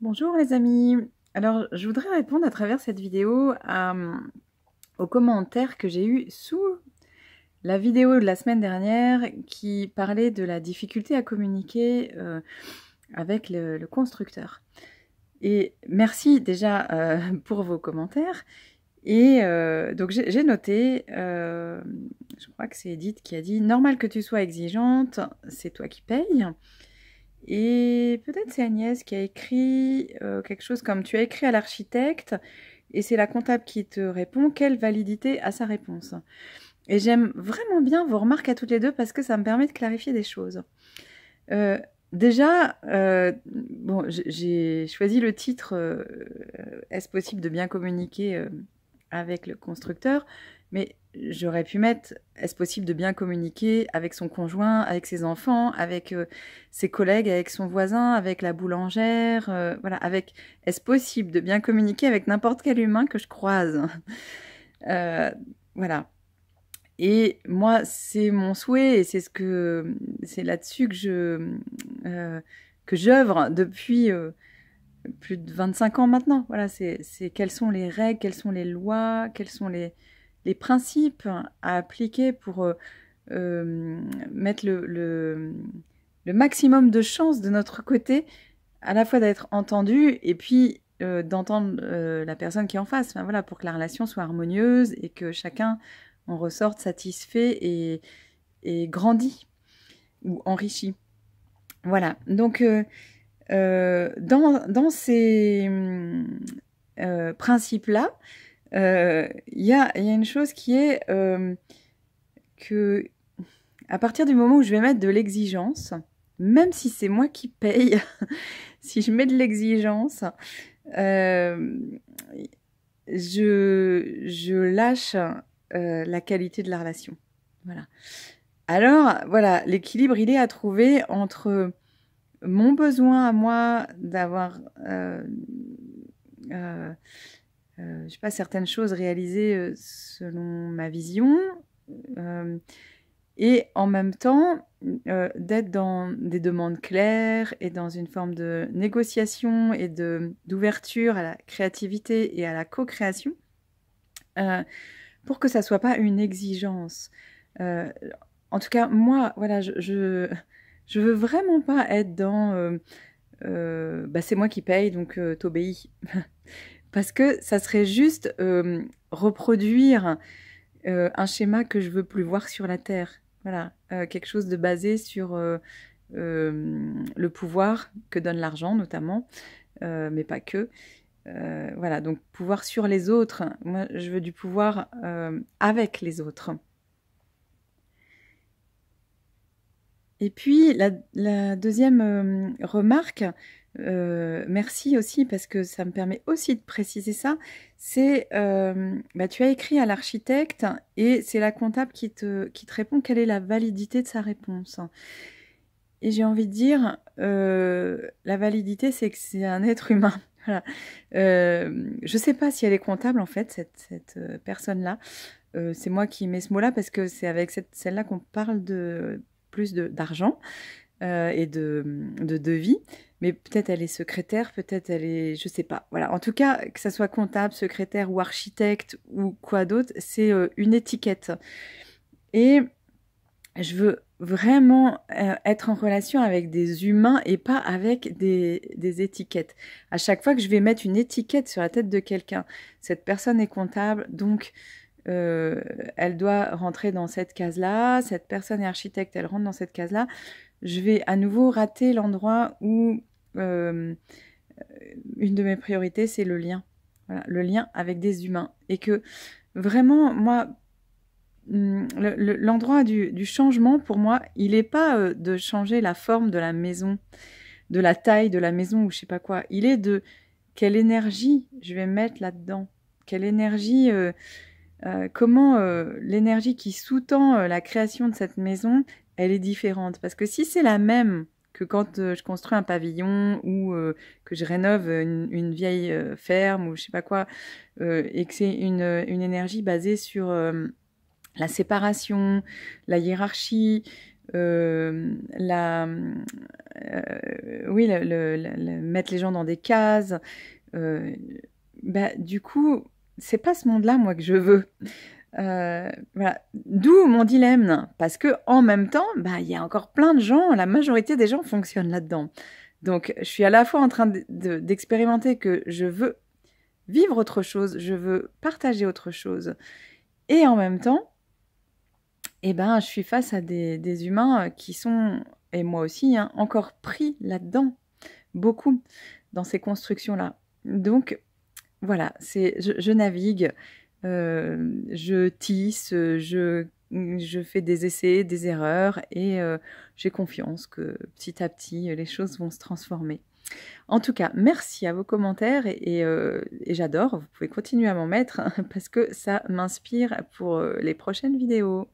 Bonjour les amis, alors je voudrais répondre à travers cette vidéo euh, aux commentaires que j'ai eu sous la vidéo de la semaine dernière qui parlait de la difficulté à communiquer euh, avec le, constructeur. Et merci déjà euh, pour vos commentaires. Et donc j'ai noté, je crois que c'est Edith qui a dit Normal que tu sois exigeante, c'est toi qui payes. Et peut-être c'est Agnès qui a écrit euh, quelque chose comme tu as écrit à l'architecte et c'est la comptable qui te répond quelle validité a sa réponse. Et j'aime vraiment bien vos remarques à toutes les deux parce que ça me permet de clarifier des choses. Euh, déjà, euh, bon, j'ai choisi le titre Est-ce possible de bien communiquer avec le constructeur Mais j'aurais pu mettre est-ce possible de bien communiquer avec son conjoint, avec ses enfants, avec euh, ses collègues, avec son voisin, avec la boulangère, euh, voilà, avec est-ce possible de bien communiquer avec n'importe quel humain que je croise euh, Voilà. Et moi, c'est mon souhait et c'est ce que c'est là-dessus que je que j'œuvre depuis plus de 25 ans maintenant. Voilà, c'est quelles sont les règles, quelles sont les lois, quelles sont les les principes à appliquer pour euh, euh, mettre le, maximum de chance de notre côté, à la fois d'être entendu et puis euh, d'entendre la personne qui est en face, voilà, pour que la relation soit harmonieuse et que chacun en ressorte satisfait et, et grandi ou enrichi. Voilà, donc dans, ces principes-là, il euh, y, a, une chose qui est euh, que à partir du moment où je vais mettre de l'exigence, même si c'est moi qui paye, si je mets de l'exigence, euh, je, je, lâche la qualité de la relation. Voilà. Alors, voilà, l'équilibre, il est à trouver entre mon besoin à moi d'avoir euh, je ne sais pas, certaines choses réalisées euh, selon ma vision. Euh, et en même temps, d'être dans des demandes claires et dans une forme de négociation et de, d'ouverture à la créativité et à la co-création pour que ça ne soit pas une exigence. en tout cas, moi, voilà, je, je, je veux vraiment pas être dans bah, c'est moi qui paye, donc t'obéis. Parce que ça serait juste euh, reproduire euh, un schéma que je veux plus voir sur la Terre. Voilà, euh, quelque chose de basé sur le pouvoir que donne l'argent notamment, mais pas que. voilà, donc pouvoir sur les autres. Moi, je veux du pouvoir avec les autres. Et puis la, deuxième euh, remarque, euh, merci aussi parce que ça me permet aussi de préciser ça, c'est euh, bah, tu as écrit à l'architecte et c'est la comptable qui te, qui te répond quelle est la validité de sa réponse. Et j'ai envie de dire, euh, la validité, c'est que c'est un être humain. je ne sais pas si elle est comptable, en fait, cette, cette personne-là. c'est moi qui mets ce mot-là parce que c'est avec celle-là qu'on parle de plus d'argent euh, et de, de devis. Mais peut-être elle est secrétaire, peut-être elle est, je sais pas. Voilà. En tout cas, que ça soit comptable, secrétaire ou architecte ou quoi d'autre, c'est euh, une étiquette. Et je veux vraiment euh, être en relation avec des humains et pas avec des, des, étiquettes. À chaque fois que je vais mettre une étiquette sur la tête de quelqu'un, cette personne est comptable, donc euh, elle doit rentrer dans cette case-là, cette personne est architecte, elle rentre dans cette case-là, je vais à nouveau rater l'endroit où euh, une de mes priorités, c'est le lien. le lien avec des humains. Et que vraiment, moi, hmm, l'endroit du, changement, pour moi, il n'est pas euh, de changer la forme de la maison, de la taille de la maison ou je sais pas quoi. Il est de quelle énergie je vais mettre là-dedans. Quelle énergie... Euh, comment euh, l'énergie qui sous-tend euh, la création de cette maison, elle est différente. Parce que si c'est la même que quand je construis un pavillon ou que je rénove une, vieille ferme ou je sais pas quoi, et que c'est une, énergie basée sur la séparation, la hiérarchie, la, oui, mettre les gens dans des cases. bah, du coup, c'est pas ce monde-là, moi, que je veux. Euh, D'où mon dilemme, parce que en même temps, bah, il y a encore plein de gens, la majorité des gens fonctionnent là-dedans. Donc, je suis à la fois en train d'expérimenter que je veux vivre autre chose, je veux partager autre chose, et en même temps, eh ben, je suis face à des, humains euh, qui sont, et moi aussi, hein, encore pris là-dedans, beaucoup dans ces constructions-là. Donc, voilà, c'est je, navigue, euh, je tisse, je, fais des essais, des erreurs et euh, j'ai confiance que petit à petit les choses vont se transformer. En tout cas, merci à vos commentaires et, et, euh, j'adore, vous pouvez continuer à m'en mettre hein, parce que ça m'inspire pour les prochaines vidéos.